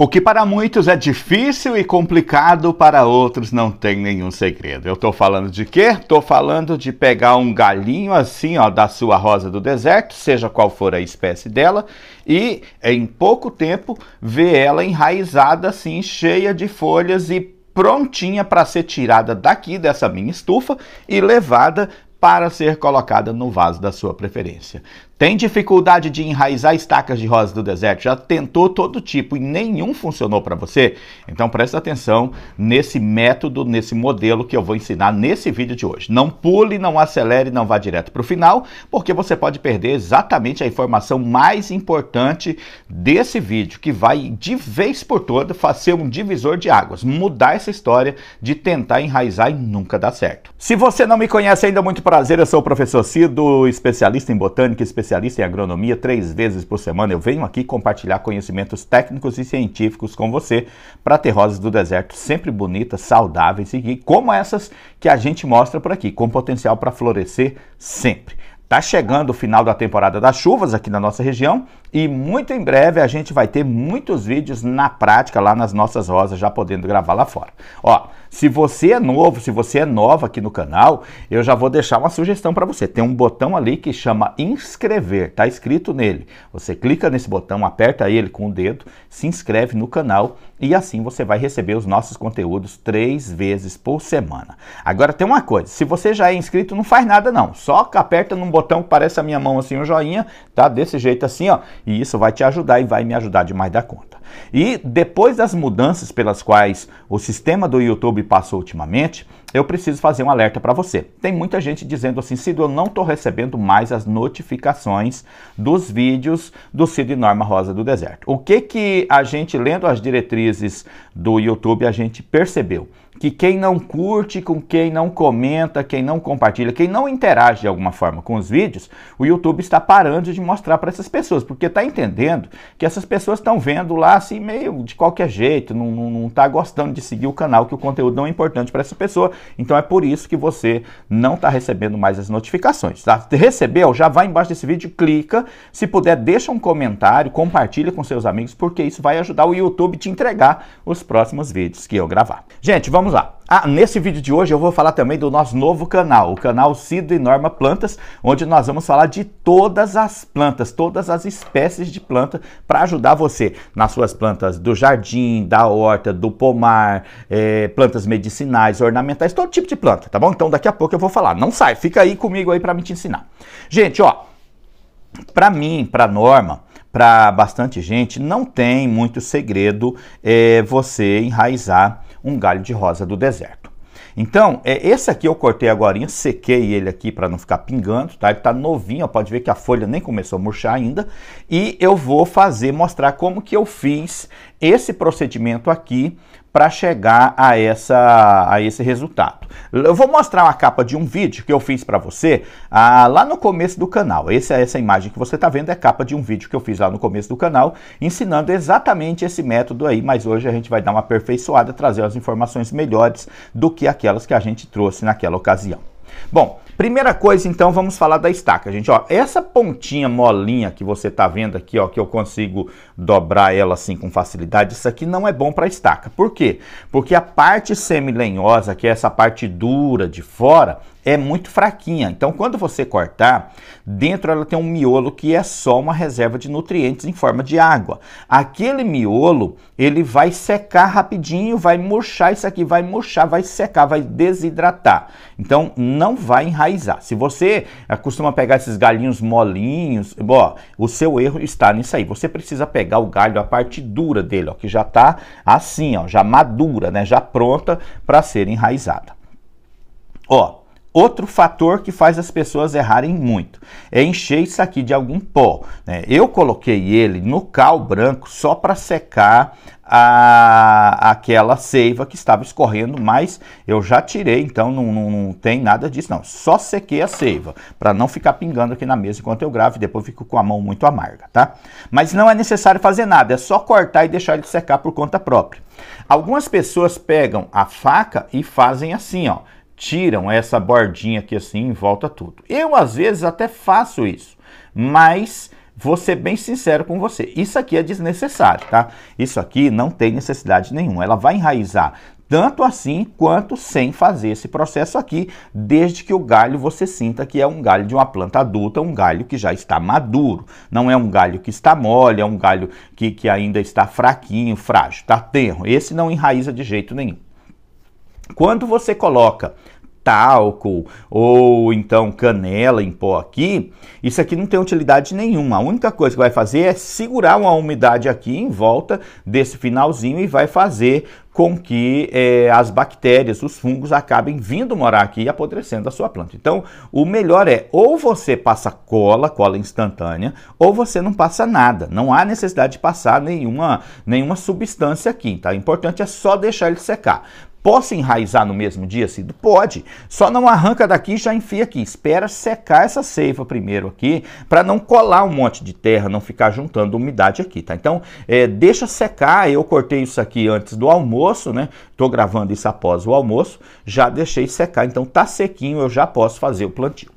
O que para muitos é difícil e complicado, para outros não tem nenhum segredo. Eu estou falando de quê? Estou falando de pegar um galinho assim, ó, da sua rosa do deserto, seja qual for a espécie dela, e em pouco tempo ver ela enraizada assim, cheia de folhas e prontinha para ser tirada daqui dessa minha estufa e levada para ser colocada no vaso da sua preferência. Tem dificuldade de enraizar estacas de rosas do deserto? Já tentou todo tipo e nenhum funcionou para você? Então presta atenção nesse método, nesse modelo que eu vou ensinar nesse vídeo de hoje. Não pule, não acelere, não vá direto para o final, porque você pode perder exatamente a informação mais importante desse vídeo, que vai de vez por toda fazer um divisor de águas, mudar essa história de tentar enraizar e nunca dar certo. Se você não me conhece ainda, muito prazer, eu sou o professor Cido, especialista em botânica, especialista especialista em agronomia três vezes por semana. Eu venho aqui compartilhar conhecimentos técnicos e científicos com você para ter rosas do deserto sempre bonitas, saudáveis e como essas que a gente mostra por aqui, com potencial para florescer sempre. Tá chegando o final da temporada das chuvas aqui na nossa região e muito em breve a gente vai ter muitos vídeos na prática lá nas nossas rosas, já podendo gravar lá fora. Ó, se você é novo, se você é nova aqui no canal, eu já vou deixar uma sugestão para você. Tem um botão ali que chama inscrever, tá escrito nele. Você clica nesse botão, aperta ele com o dedo, se inscreve no canal e assim você vai receber os nossos conteúdos três vezes por semana. Agora tem uma coisa, se você já é inscrito, não faz nada não. Só aperta num botão que parece a minha mão assim, um joinha, tá? Desse jeito assim, ó e isso vai te ajudar e vai me ajudar demais da conta. E depois das mudanças pelas quais o sistema do YouTube passou ultimamente, eu preciso fazer um alerta para você. Tem muita gente dizendo assim, Cido, eu não estou recebendo mais as notificações dos vídeos do Cid e Norma Rosa do Deserto. O que que a gente, lendo as diretrizes do YouTube, a gente percebeu? que quem não curte, com quem não comenta, quem não compartilha, quem não interage de alguma forma com os vídeos, o YouTube está parando de mostrar para essas pessoas, porque está entendendo que essas pessoas estão vendo lá assim meio de qualquer jeito, não está gostando de seguir o canal, que o conteúdo não é importante para essa pessoa. Então é por isso que você não está recebendo mais as notificações. Tá? Recebeu? Já vai embaixo desse vídeo, clica. Se puder, deixa um comentário, compartilha com seus amigos, porque isso vai ajudar o YouTube te entregar os próximos vídeos que eu gravar. Gente, vamos vamos lá. Ah, nesse vídeo de hoje eu vou falar também do nosso novo canal, o canal Cido e Norma Plantas, onde nós vamos falar de todas as plantas, todas as espécies de planta para ajudar você nas suas plantas do jardim, da horta, do pomar, é, plantas medicinais, ornamentais, todo tipo de planta, tá bom? Então daqui a pouco eu vou falar. Não sai, fica aí comigo aí para me te ensinar. Gente, ó, para mim, para Norma, para bastante gente, não tem muito segredo é, você enraizar um galho de rosa do deserto. Então, é, esse aqui eu cortei agora, sequei ele aqui para não ficar pingando, tá? Ele tá novinho, ó, pode ver que a folha nem começou a murchar ainda. E eu vou fazer, mostrar como que eu fiz esse procedimento aqui para chegar a, essa, a esse resultado. Eu vou mostrar uma capa de um vídeo que eu fiz para você ah, lá no começo do canal. Essa, essa imagem que você está vendo é capa de um vídeo que eu fiz lá no começo do canal, ensinando exatamente esse método aí, mas hoje a gente vai dar uma aperfeiçoada, trazer as informações melhores do que aquelas que a gente trouxe naquela ocasião. Bom, primeira coisa então, vamos falar da estaca, gente. Ó, essa pontinha molinha que você tá vendo aqui, ó, que eu consigo dobrar ela assim com facilidade, isso aqui não é bom para estaca. Por quê? Porque a parte semilenhosa, que é essa parte dura de fora, é muito fraquinha. Então, quando você cortar, dentro ela tem um miolo que é só uma reserva de nutrientes em forma de água. Aquele miolo, ele vai secar rapidinho, vai murchar, isso aqui vai murchar, vai secar, vai desidratar. Então, não vai enraizar. Se você acostuma pegar esses galhinhos molinhos, o seu erro está nisso aí. Você precisa pegar o galho, a parte dura dele, ó, que já está assim, ó, já madura, né, já pronta para ser enraizada. Ó, Outro fator que faz as pessoas errarem muito é encher isso aqui de algum pó. Né? Eu coloquei ele no cal branco só para secar a, aquela seiva que estava escorrendo, mas eu já tirei, então não, não, não tem nada disso não. Só sequei a seiva, para não ficar pingando aqui na mesa enquanto eu gravo e depois fico com a mão muito amarga, tá? Mas não é necessário fazer nada, é só cortar e deixar ele secar por conta própria. Algumas pessoas pegam a faca e fazem assim, ó tiram essa bordinha aqui assim em volta tudo. Eu às vezes até faço isso, mas vou ser bem sincero com você. Isso aqui é desnecessário, tá? Isso aqui não tem necessidade nenhuma. Ela vai enraizar tanto assim quanto sem fazer esse processo aqui, desde que o galho você sinta que é um galho de uma planta adulta, um galho que já está maduro, não é um galho que está mole, é um galho que, que ainda está fraquinho, frágil, está tenro. Esse não enraiza de jeito nenhum. Quando você coloca talco ou então canela em pó aqui, isso aqui não tem utilidade nenhuma. A única coisa que vai fazer é segurar uma umidade aqui em volta desse finalzinho e vai fazer com que eh, as bactérias, os fungos acabem vindo morar aqui e apodrecendo a sua planta. Então, o melhor é ou você passa cola, cola instantânea, ou você não passa nada. Não há necessidade de passar nenhuma, nenhuma substância aqui, tá? O importante é só deixar ele secar. Posso enraizar no mesmo dia, Cido? Pode. Só não arranca daqui e já enfia aqui. Espera secar essa seiva primeiro aqui, para não colar um monte de terra, não ficar juntando umidade aqui, tá? Então, é, deixa secar. Eu cortei isso aqui antes do almoço, né? Tô gravando isso após o almoço. Já deixei secar, então tá sequinho, eu já posso fazer o plantio.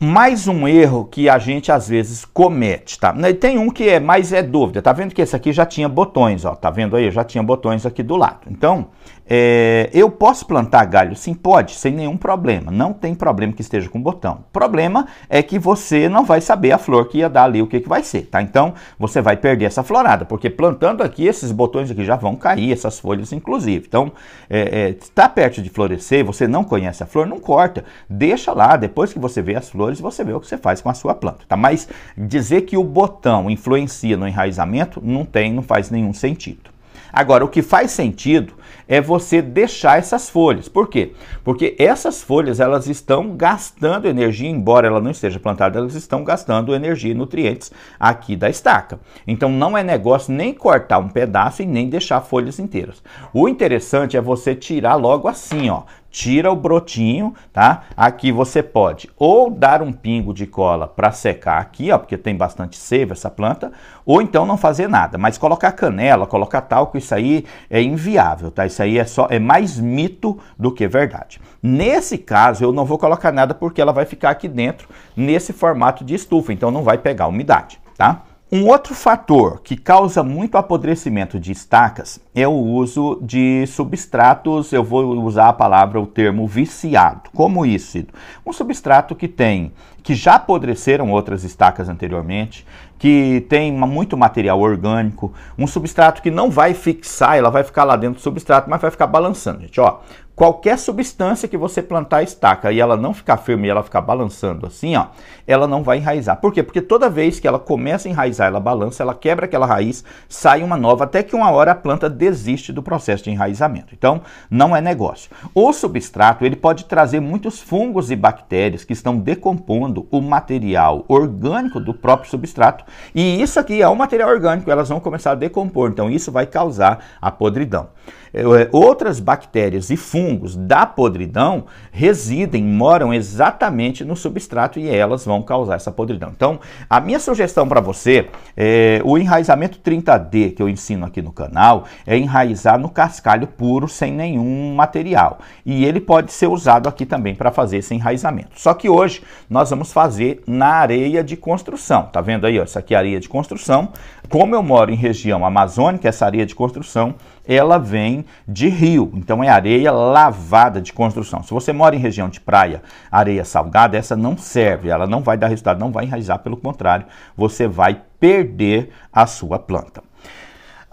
Mais um erro que a gente às vezes comete, tá? Tem um que é mais é dúvida. Tá vendo que esse aqui já tinha botões, ó. Tá vendo aí? Já tinha botões aqui do lado. Então, é, eu posso plantar galho? Sim, pode, sem nenhum problema. Não tem problema que esteja com botão. O problema é que você não vai saber a flor que ia dar ali, o que, que vai ser, tá? Então, você vai perder essa florada, porque plantando aqui, esses botões aqui já vão cair, essas folhas inclusive. Então, está é, é, tá perto de florescer, você não conhece a flor, não corta. Deixa lá, depois que você vê as flores, você vê o que você faz com a sua planta, tá? Mas dizer que o botão influencia no enraizamento, não tem, não faz nenhum sentido. Agora, o que faz sentido é você deixar essas folhas. Por quê? Porque essas folhas elas estão gastando energia, embora ela não esteja plantada, elas estão gastando energia e nutrientes aqui da estaca. Então não é negócio nem cortar um pedaço e nem deixar folhas inteiras. O interessante é você tirar logo assim, ó tira o brotinho, tá? Aqui você pode ou dar um pingo de cola para secar aqui, ó, porque tem bastante seiva essa planta, ou então não fazer nada, mas colocar canela, colocar talco, isso aí é inviável, tá? Isso aí é só é mais mito do que verdade. Nesse caso, eu não vou colocar nada porque ela vai ficar aqui dentro nesse formato de estufa, então não vai pegar umidade, tá? Um outro fator que causa muito apodrecimento de estacas é o uso de substratos, eu vou usar a palavra, o termo viciado. Como isso, Um substrato que tem, que já apodreceram outras estacas anteriormente, que tem muito material orgânico, um substrato que não vai fixar, ela vai ficar lá dentro do substrato, mas vai ficar balançando, gente, ó qualquer substância que você plantar estaca e ela não ficar firme e ela ficar balançando assim, ó, ela não vai enraizar. Por quê? Porque toda vez que ela começa a enraizar, ela balança, ela quebra aquela raiz, sai uma nova, até que uma hora a planta desiste do processo de enraizamento. Então, não é negócio. O substrato, ele pode trazer muitos fungos e bactérias que estão decompondo o material orgânico do próprio substrato, e isso aqui é um material orgânico, elas vão começar a decompor, então isso vai causar a podridão. Eh, eh, outras bactérias e fungos da podridão residem, moram exatamente no substrato e elas vão causar essa podridão. Então, a minha sugestão para você é o enraizamento 30D que eu ensino aqui no canal é enraizar no cascalho puro sem nenhum material. E ele pode ser usado aqui também para fazer esse enraizamento. Só que hoje nós vamos fazer na areia de construção. Tá vendo aí, ó, aqui é areia de construção. Como eu moro em região amazônica, essa areia de construção ela vem de rio, então é areia lavada de construção. Se você mora em região de praia, areia salgada, essa não serve, ela não vai dar resultado, não vai enraizar, pelo contrário, você vai perder a sua planta.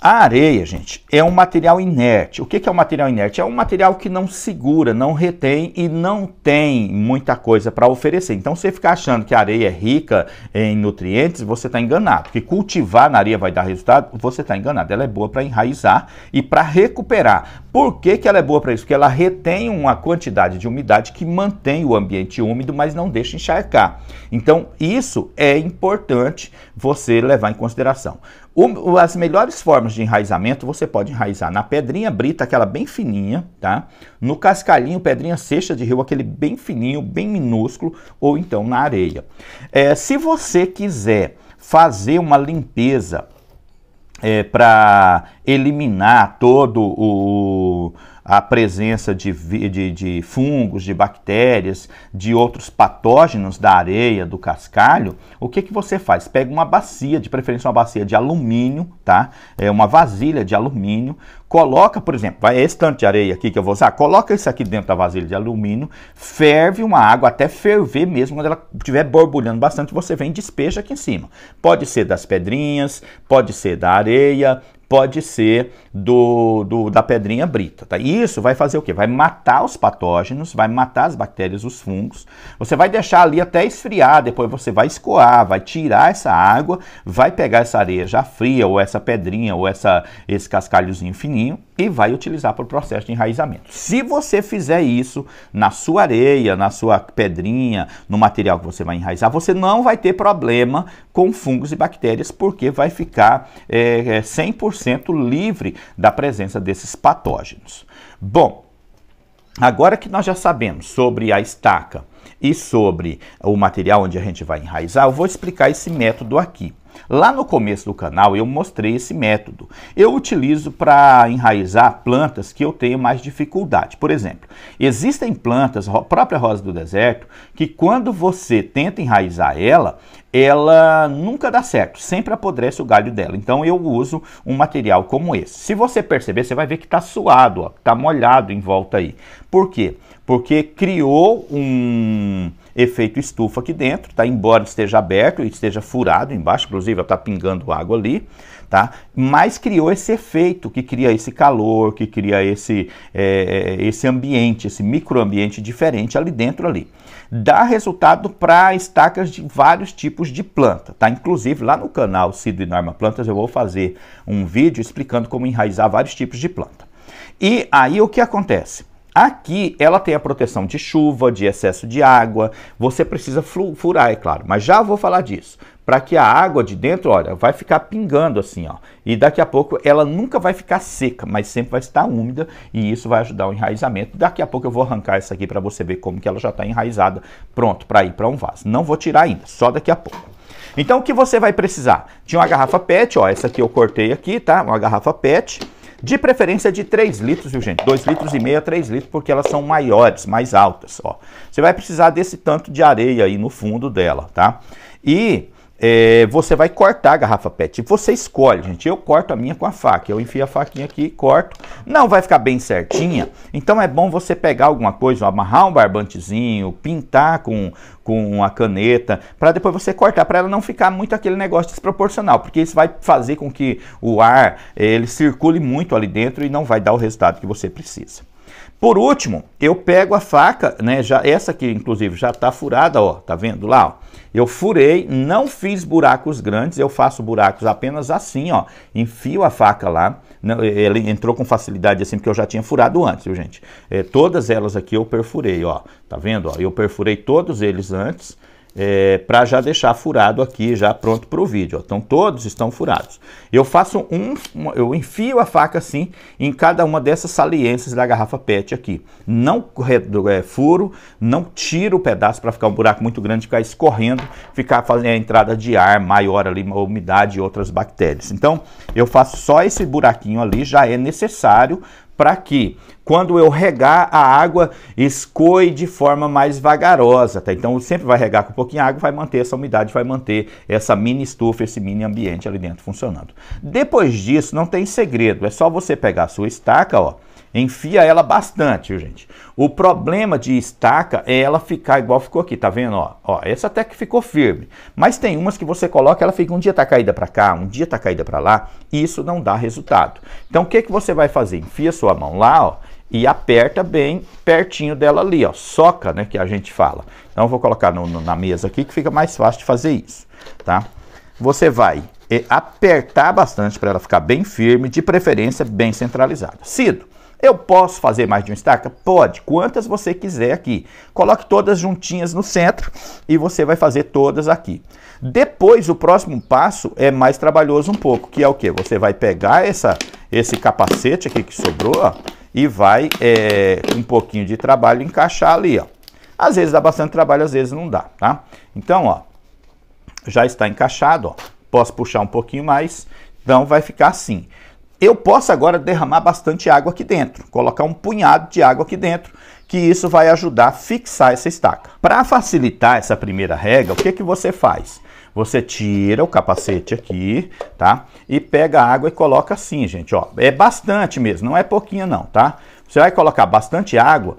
A areia, gente, é um material inerte. O que é um material inerte? É um material que não segura, não retém e não tem muita coisa para oferecer. Então, você ficar achando que a areia é rica em nutrientes, você está enganado. Porque cultivar na areia vai dar resultado, você está enganado. Ela é boa para enraizar e para recuperar. Por que, que ela é boa para isso? Porque ela retém uma quantidade de umidade que mantém o ambiente úmido, mas não deixa encharcar. Então, isso é importante você levar em consideração. O, as melhores formas de enraizamento, você pode enraizar na pedrinha brita, aquela bem fininha, tá? No cascalhinho, pedrinha seixa de rio, aquele bem fininho, bem minúsculo, ou então na areia. É, se você quiser fazer uma limpeza é, para eliminar todo o a presença de, de, de, fungos, de bactérias, de outros patógenos da areia, do cascalho, o que, que você faz? Pega uma bacia, de preferência uma bacia de alumínio, tá? É uma vasilha de alumínio, coloca, por exemplo, vai esse tanto de areia aqui que eu vou usar, coloca isso aqui dentro da vasilha de alumínio, ferve uma água até ferver mesmo, quando ela estiver borbulhando bastante, você vem e despeja aqui em cima. Pode ser das pedrinhas, pode ser da areia, pode ser do, do, da pedrinha brita. Tá? isso vai fazer o quê? Vai matar os patógenos, vai matar as bactérias, os fungos. Você vai deixar ali até esfriar, depois você vai escoar, vai tirar essa água, vai pegar essa areia já fria, ou essa pedrinha, ou essa, esse cascalhozinho fininho, e vai utilizar para o processo de enraizamento. Se você fizer isso na sua areia, na sua pedrinha, no material que você vai enraizar, você não vai ter problema com fungos e bactérias, porque vai ficar é, eh, 100% eh, 100% livre da presença desses patógenos. Bom, agora que nós já sabemos sobre a estaca e sobre o material onde a gente vai enraizar, eu vou explicar esse método aqui. Lá no começo do canal eu mostrei esse método. Eu utilizo para enraizar plantas que eu tenho mais dificuldade. Por exemplo, existem plantas, a própria rosa do deserto, que quando você tenta enraizar ela, ela nunca dá certo, sempre apodrece o galho dela. Então eu uso um material como esse. Se você perceber, você vai ver que está suado, está molhado em volta aí. Por quê? Porque criou um efeito estufa aqui dentro, tá? Embora esteja aberto e esteja furado embaixo, inclusive está pingando água ali, tá? Mas criou esse efeito que cria esse calor, que cria esse, é, é esse ambiente, esse microambiente diferente ali dentro ali. Dá resultado para estacas de vários tipos de planta, tá? Inclusive lá no canal Cido e Norma Plantas eu vou fazer um vídeo explicando como enraizar vários tipos de planta. E aí o que acontece? Aqui ela tem a proteção de chuva, de excesso de água, você precisa furar, é claro, mas já vou falar disso. Para que a água de dentro, olha, vai ficar pingando assim, ó. E daqui a pouco ela nunca vai ficar seca, mas sempre vai estar úmida e isso vai ajudar o enraizamento. Daqui a pouco eu vou arrancar essa aqui para você ver como que ela já está enraizada, pronto para ir para um vaso. Não vou tirar ainda, só daqui a pouco. Então o que você vai precisar? De uma garrafa PET, ó, essa aqui eu cortei aqui, tá? Uma garrafa PET de preferência de 3 litros, viu gente? 2 litros e meio a 3 litros, porque elas são maiores, mais altas, ó. Você vai precisar desse tanto de areia aí no fundo dela, tá? E é, você vai cortar a garrafa PET. Você escolhe, gente. Eu corto a minha com a faca. Eu enfio a faquinha aqui e corto. Não vai ficar bem certinha. Então é bom você pegar alguma coisa, amarrar um barbantezinho, pintar com, com uma caneta, para depois você cortar, para ela não ficar muito aquele negócio desproporcional, porque isso vai fazer com que o ar ele circule muito ali dentro e não vai dar o resultado que você precisa. Por último, eu pego a faca, né, já, essa aqui inclusive já está furada, ó, tá vendo lá? Ó? Eu furei, não fiz buracos grandes, eu faço buracos apenas assim, ó. Enfio a faca lá, não, né, ele entrou com facilidade assim, porque eu já tinha furado antes, viu, gente? É, todas elas aqui eu perfurei, ó. Tá vendo? Ó, eu perfurei todos eles antes, é, para já deixar furado aqui, já pronto para o vídeo. Ó. Então todos estão furados. Eu faço um, eu enfio a faca assim em cada uma dessas saliências da garrafa PET aqui. Não é, furo, não tiro o pedaço para ficar um buraco muito grande, ficar escorrendo, ficar fazendo a entrada de ar maior ali, umidade e outras bactérias. Então eu faço só esse buraquinho ali, já é necessário para que, quando eu regar a água, escoe de forma mais vagarosa, tá? Então sempre vai regar com um pouquinho de água, vai manter essa umidade, vai manter essa mini estufa, esse mini ambiente ali dentro funcionando. Depois disso, não tem segredo, é só você pegar a sua estaca, ó, Enfia ela bastante, viu, gente? O problema de estaca é ela ficar igual ficou aqui, tá vendo? Ó, ó, essa até que ficou firme. Mas tem umas que você coloca, ela fica um dia tá caída para cá, um dia tá caída para lá, e isso não dá resultado. Então o que, que você vai fazer? Enfia sua mão lá, ó, e aperta bem pertinho dela ali, ó. Soca, né, que a gente fala. Então eu vou colocar no, no, na mesa aqui que fica mais fácil de fazer isso, tá? Você vai eh, apertar bastante para ela ficar bem firme, de preferência bem centralizada. Cido, eu posso fazer mais de uma estaca? Pode, quantas você quiser aqui. Coloque todas juntinhas no centro e você vai fazer todas aqui. Depois, o próximo passo é mais trabalhoso um pouco, que é o que? Você vai pegar essa, esse capacete aqui que sobrou ó, e vai, é, um pouquinho de trabalho, encaixar ali. Ó. Às vezes dá bastante trabalho, às vezes não dá, tá? Então, ó, já está encaixado, ó. Posso puxar um pouquinho mais, então vai ficar assim eu posso agora derramar bastante água aqui dentro, colocar um punhado de água aqui dentro, que isso vai ajudar a fixar essa estaca. Para facilitar essa primeira regra, o que, que você faz? Você tira o capacete aqui, tá? E pega a água e coloca assim, gente, ó. É bastante mesmo, não é pouquinho não, tá? Você vai colocar bastante água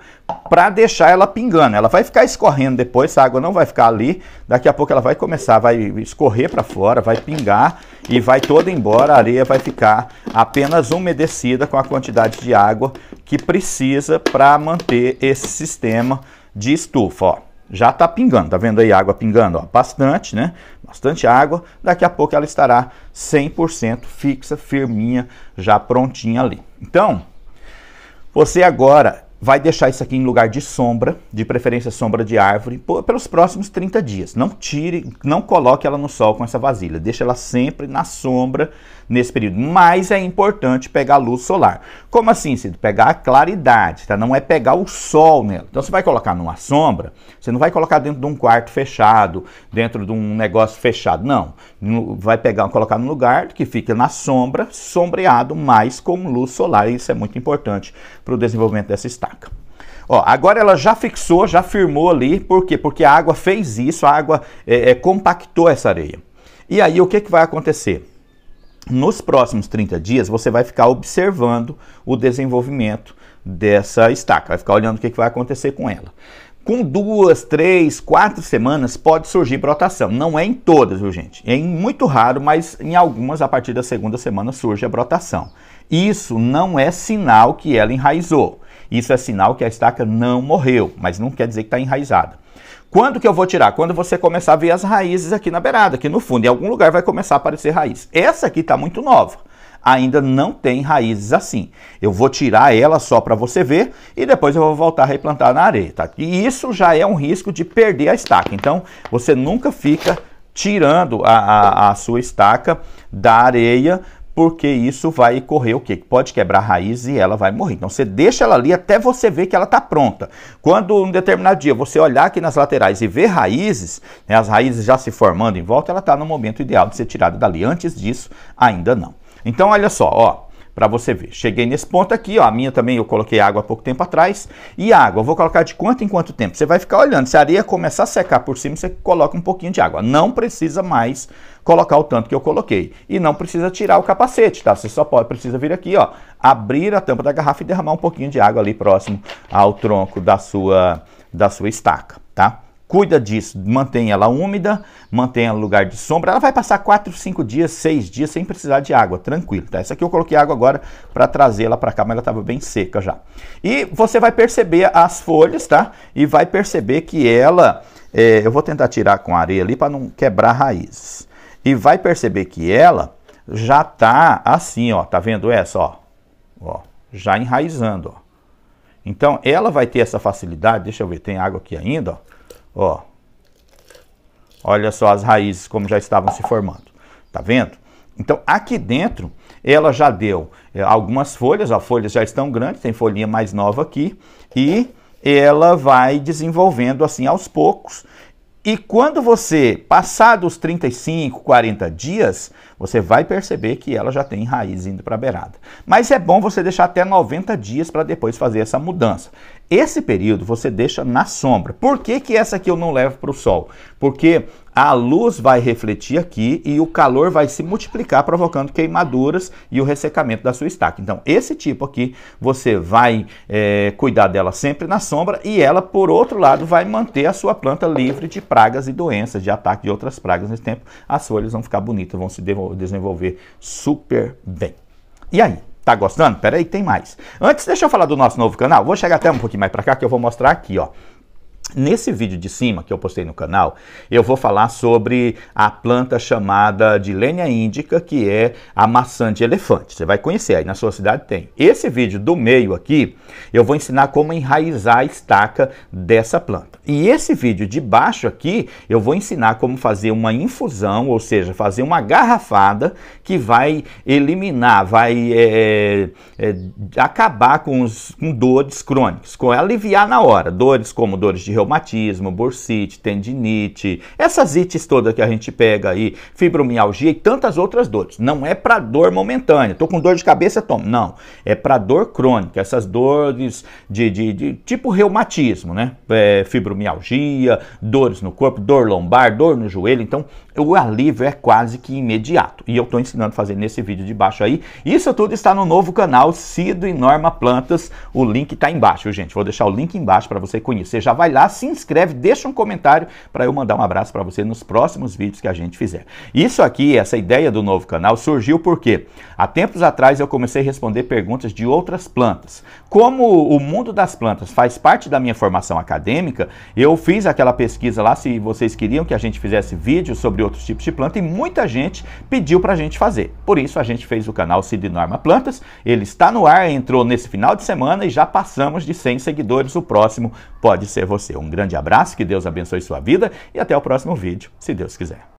para deixar ela pingando. Ela vai ficar escorrendo depois, essa água não vai ficar ali. Daqui a pouco ela vai começar, vai escorrer para fora, vai pingar e vai toda embora. A areia vai ficar apenas umedecida com a quantidade de água que precisa para manter esse sistema de estufa. Ó. Já está pingando, tá vendo aí água pingando? Ó, bastante, né? Bastante água. Daqui a pouco ela estará 100% fixa, firminha, já prontinha ali. Então, você agora vai deixar isso aqui em lugar de sombra, de preferência sombra de árvore, pelos próximos 30 dias. Não tire, não coloque ela no sol com essa vasilha. Deixa ela sempre na sombra nesse período. Mas é importante pegar a luz solar. Como assim, Cid? Pegar a claridade, tá? Não é pegar o sol nela. Então você vai colocar numa sombra, você não vai colocar dentro de um quarto fechado, dentro de um negócio fechado, não. Vai pegar, colocar num lugar que fica na sombra, sombreado, mas com luz solar. Isso é muito importante para o desenvolvimento dessa estaca. Ó, agora ela já fixou, já firmou ali, por quê? Porque a água fez isso, a água é, é, compactou essa areia. E aí o que, que vai acontecer? Nos próximos 30 dias, você vai ficar observando o desenvolvimento dessa estaca, vai ficar olhando o que, que vai acontecer com ela. Com duas, três, quatro semanas pode surgir brotação. Não é em todas, viu, gente? É muito raro, mas em algumas, a partir da segunda semana, surge a brotação. Isso não é sinal que ela enraizou. Isso é sinal que a estaca não morreu, mas não quer dizer que está enraizada. Quando que eu vou tirar? Quando você começar a ver as raízes aqui na beirada, aqui no fundo. Em algum lugar vai começar a aparecer raiz. Essa aqui está muito nova. Ainda não tem raízes assim. Eu vou tirar ela só para você ver e depois eu vou voltar a replantar na areia. Tá? E isso já é um risco de perder a estaca. Então, você nunca fica tirando a, a, a sua estaca da areia porque isso vai correr o quê? Pode quebrar a raiz e ela vai morrer. Então você deixa ela ali até você ver que ela está pronta. Quando um determinado dia você olhar aqui nas laterais e ver raízes, né, as raízes já se formando em volta, ela está no momento ideal de ser tirada dali. Antes disso, ainda não. Então olha só, ó, para você ver. Cheguei nesse ponto aqui, ó, a minha também eu coloquei água há pouco tempo atrás. E água, eu vou colocar de quanto em quanto tempo? Você vai ficar olhando, se a areia começar a secar por cima, você coloca um pouquinho de água. Não precisa mais colocar o tanto que eu coloquei. E não precisa tirar o capacete, tá? Você só pode, precisa vir aqui, ó, abrir a tampa da garrafa e derramar um pouquinho de água ali próximo ao tronco da sua, da sua estaca, tá? Cuida disso, mantém ela úmida, mantém ela no lugar de sombra. Ela vai passar 4, 5 dias, 6 dias sem precisar de água, tranquilo, tá? Essa aqui eu coloquei água agora para trazê-la para cá, mas ela estava bem seca já. E você vai perceber as folhas, tá? E vai perceber que ela, é, eu vou tentar tirar com areia ali para não quebrar raízes. E vai perceber que ela já tá assim, ó, tá vendo essa, ó? Ó, já enraizando, ó. Então ela vai ter essa facilidade, deixa eu ver, tem água aqui ainda, ó Ó. Olha só as raízes como já estavam se formando. Tá vendo? Então, aqui dentro, ela já deu é, algumas folhas, as folhas já estão grandes, tem folhinha mais nova aqui, e ela vai desenvolvendo assim aos poucos, e quando você passar dos 35, 40 dias, você vai perceber que ela já tem raiz indo para a beirada. Mas é bom você deixar até 90 dias para depois fazer essa mudança. Esse período você deixa na sombra. Por que, que essa aqui eu não levo para o sol? Porque a luz vai refletir aqui e o calor vai se multiplicar, provocando queimaduras e o ressecamento da sua estaca. Então, esse tipo aqui, você vai é, cuidar dela sempre na sombra e ela, por outro lado, vai manter a sua planta livre de pragas e doenças, de ataque de outras pragas nesse tempo. As folhas vão ficar bonitas, vão se desenvolver super bem. E aí? Tá gostando? Peraí, tem mais. Antes, deixa eu falar do nosso novo canal. Vou chegar até um pouquinho mais para cá, que eu vou mostrar aqui, ó. Nesse vídeo de cima que eu postei no canal, eu vou falar sobre a planta chamada de Lênia índica, que é a maçã de elefante. Você vai conhecer, aí na sua cidade tem. Esse vídeo do meio aqui, eu vou ensinar como enraizar a estaca dessa planta. E esse vídeo de baixo aqui, eu vou ensinar como fazer uma infusão, ou seja, fazer uma garrafada que vai eliminar, vai é, é, é acabar com, os, com dores crônicas, com aliviar na hora, dores como dores de reumatismo, reumatismo, bursite, tendinite, essas ites todas que a gente pega aí, fibromialgia e tantas outras dores. Não é para dor momentânea. Tô com dor de cabeça, toma. Não. É para dor crônica, essas dores de, de, de tipo reumatismo, né? É, fibromialgia, dores no corpo, dor lombar, dor no joelho. Então, o alívio é quase que imediato. E eu estou ensinando a fazer nesse vídeo de baixo aí. Isso tudo está no novo canal Cido e Norma Plantas. O link está embaixo, gente. Vou deixar o link embaixo para você conhecer. Já vai lá, se inscreve, deixa um comentário para eu mandar um abraço para você nos próximos vídeos que a gente fizer. Isso aqui, essa ideia do novo canal, surgiu porque há tempos atrás eu comecei a responder perguntas de outras plantas. Como o mundo das plantas faz parte da minha formação acadêmica, eu fiz aquela pesquisa lá se vocês queriam que a gente fizesse vídeos sobre outros tipos de planta e muita gente pediu para a gente fazer. Por isso a gente fez o canal Cid Norma Plantas, ele está no ar, entrou nesse final de semana e já passamos de 100 seguidores. O próximo pode ser você. Um grande abraço, que Deus abençoe sua vida e até o próximo vídeo, se Deus quiser.